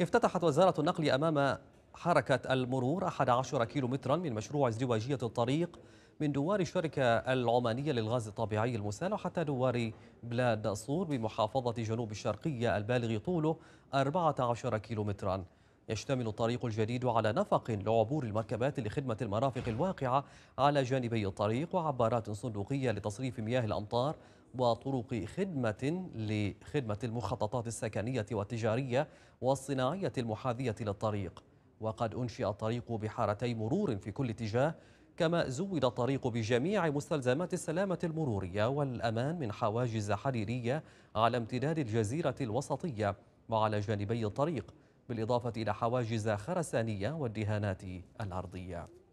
افتتحت وزارة النقل أمام حركة المرور 11 كيلومترا من مشروع ازدواجية الطريق من دوار الشركة العمانية للغاز الطبيعي المسال حتى دوار بلاد صور بمحافظة جنوب الشرقية البالغ طوله 14 كيلومترا يشتمل الطريق الجديد على نفق لعبور المركبات لخدمة المرافق الواقعة على جانبي الطريق وعبارات صندوقية لتصريف مياه الأمطار وطرق خدمة لخدمة المخططات السكنية والتجارية والصناعية المحاذية للطريق وقد أنشئ الطريق بحارتي مرور في كل اتجاه كما زود الطريق بجميع مستلزمات السلامة المرورية والأمان من حواجز حريرية على امتداد الجزيرة الوسطية وعلى جانبي الطريق بالإضافة إلى حواجز خرسانية والدهانات الأرضية